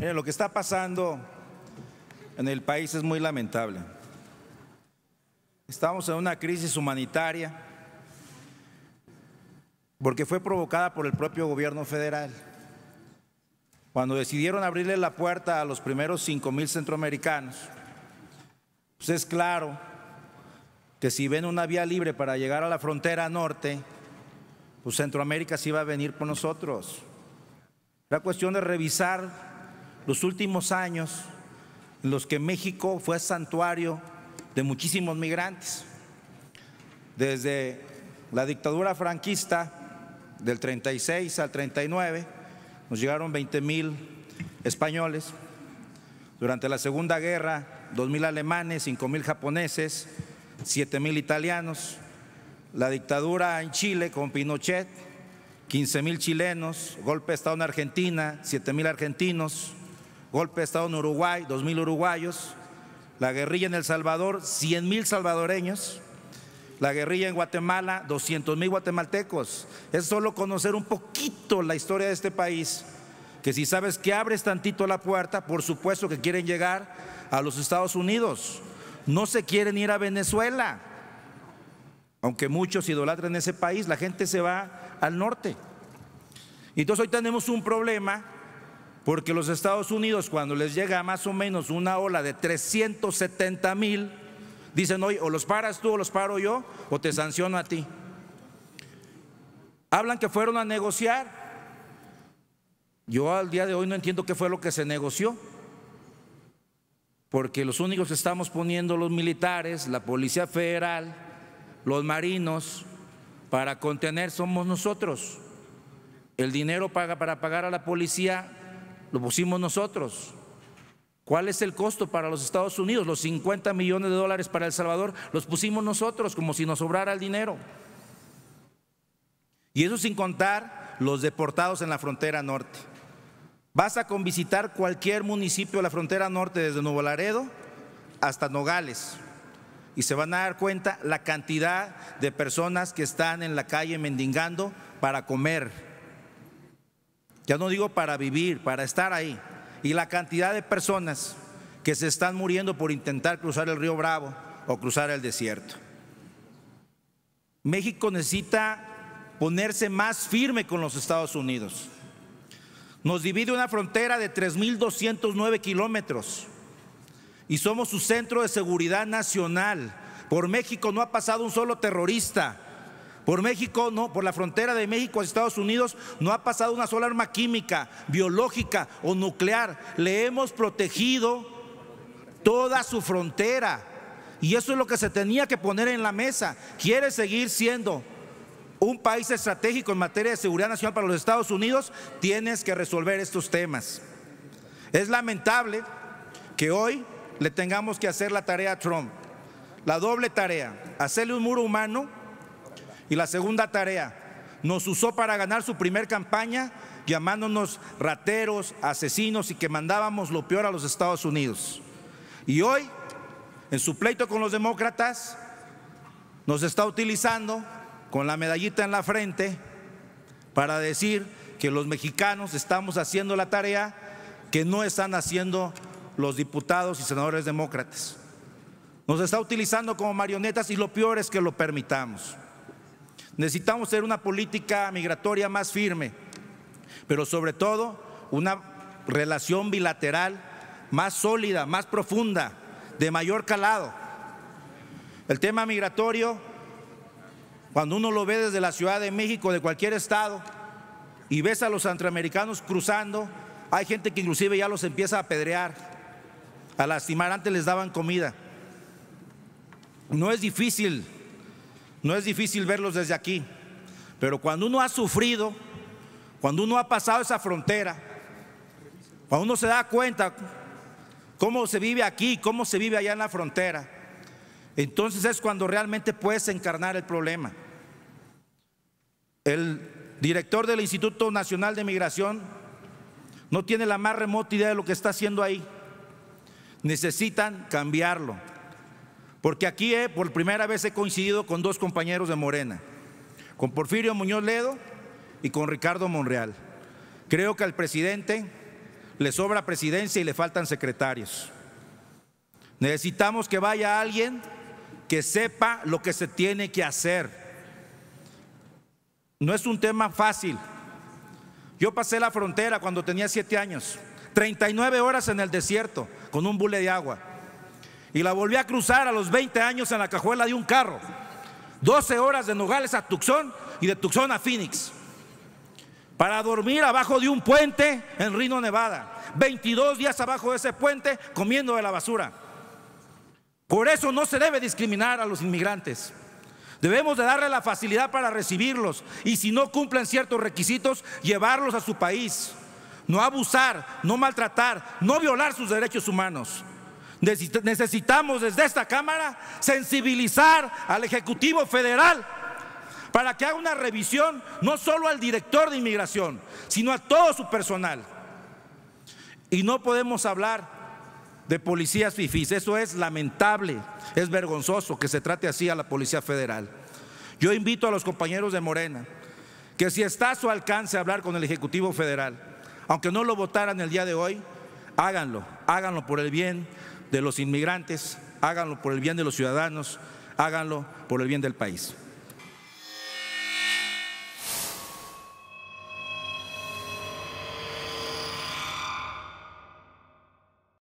lo que está pasando en el país es muy lamentable. Estamos en una crisis humanitaria porque fue provocada por el propio gobierno federal. Cuando decidieron abrirle la puerta a los primeros cinco mil centroamericanos, pues es claro que si ven una vía libre para llegar a la frontera norte, pues Centroamérica sí va a venir por nosotros. La cuestión de revisar los últimos años en los que México fue santuario de muchísimos migrantes. Desde la dictadura franquista del 36 al 39 nos llegaron 20 mil españoles. Durante la Segunda Guerra, 2 mil alemanes, 5 mil japoneses, 7 mil italianos. La dictadura en Chile con Pinochet, 15 mil chilenos. Golpe de Estado en Argentina, 7 mil argentinos golpe de Estado en Uruguay, 2.000 uruguayos, la guerrilla en El Salvador, 100.000 salvadoreños, la guerrilla en Guatemala, 200.000 guatemaltecos. Es solo conocer un poquito la historia de este país, que si sabes que abres tantito la puerta, por supuesto que quieren llegar a los Estados Unidos, no se quieren ir a Venezuela. Aunque muchos idolatran ese país, la gente se va al norte. Entonces hoy tenemos un problema porque los Estados Unidos, cuando les llega más o menos una ola de 370 mil, dicen hoy, o los paras tú o los paro yo, o te sanciono a ti. Hablan que fueron a negociar. Yo al día de hoy no entiendo qué fue lo que se negoció porque los únicos que estamos poniendo los militares, la Policía Federal, los marinos, para contener somos nosotros. El dinero paga para pagar a la policía lo pusimos nosotros. ¿Cuál es el costo para los Estados Unidos? Los 50 millones de dólares para El Salvador los pusimos nosotros como si nos sobrara el dinero. Y eso sin contar los deportados en la frontera norte. Vas a con visitar cualquier municipio de la frontera norte desde Nuevo Laredo hasta Nogales y se van a dar cuenta la cantidad de personas que están en la calle mendigando para comer ya no digo para vivir, para estar ahí, y la cantidad de personas que se están muriendo por intentar cruzar el río Bravo o cruzar el desierto. México necesita ponerse más firme con los Estados Unidos. Nos divide una frontera de 3.209 kilómetros y somos su centro de seguridad nacional. Por México no ha pasado un solo terrorista, por México, no, por la frontera de México a Estados Unidos no ha pasado una sola arma química, biológica o nuclear. Le hemos protegido toda su frontera. Y eso es lo que se tenía que poner en la mesa. Quiere seguir siendo un país estratégico en materia de seguridad nacional para los Estados Unidos, tienes que resolver estos temas. Es lamentable que hoy le tengamos que hacer la tarea a Trump, la doble tarea, hacerle un muro humano y la segunda tarea, nos usó para ganar su primer campaña llamándonos rateros, asesinos y que mandábamos lo peor a los Estados Unidos. Y hoy, en su pleito con los demócratas, nos está utilizando con la medallita en la frente para decir que los mexicanos estamos haciendo la tarea que no están haciendo los diputados y senadores demócratas. Nos está utilizando como marionetas y lo peor es que lo permitamos. Necesitamos ser una política migratoria más firme, pero sobre todo una relación bilateral más sólida, más profunda, de mayor calado. El tema migratorio, cuando uno lo ve desde la Ciudad de México, de cualquier estado, y ves a los centroamericanos cruzando, hay gente que inclusive ya los empieza a apedrear, a lastimar, antes les daban comida. No es difícil no es difícil verlos desde aquí, pero cuando uno ha sufrido, cuando uno ha pasado esa frontera, cuando uno se da cuenta cómo se vive aquí, cómo se vive allá en la frontera, entonces es cuando realmente puedes encarnar el problema. El director del Instituto Nacional de Migración no tiene la más remota idea de lo que está haciendo ahí. Necesitan cambiarlo. Porque aquí por primera vez he coincidido con dos compañeros de Morena, con Porfirio Muñoz Ledo y con Ricardo Monreal. Creo que al presidente le sobra presidencia y le faltan secretarios. Necesitamos que vaya alguien que sepa lo que se tiene que hacer. No es un tema fácil. Yo pasé la frontera cuando tenía siete años, 39 horas en el desierto con un bule de agua y la volví a cruzar a los 20 años en la cajuela de un carro. 12 horas de Nogales a Tucson y de Tucson a Phoenix. Para dormir abajo de un puente en Reno, Nevada. 22 días abajo de ese puente comiendo de la basura. Por eso no se debe discriminar a los inmigrantes. Debemos de darle la facilidad para recibirlos y si no cumplen ciertos requisitos, llevarlos a su país. No abusar, no maltratar, no violar sus derechos humanos. Necesitamos desde esta Cámara sensibilizar al Ejecutivo Federal para que haga una revisión no solo al director de inmigración, sino a todo su personal. Y no podemos hablar de policías fifís. Eso es lamentable, es vergonzoso que se trate así a la Policía Federal. Yo invito a los compañeros de Morena que si está a su alcance hablar con el Ejecutivo Federal, aunque no lo votaran el día de hoy, háganlo, háganlo por el bien de los inmigrantes, háganlo por el bien de los ciudadanos, háganlo por el bien del país.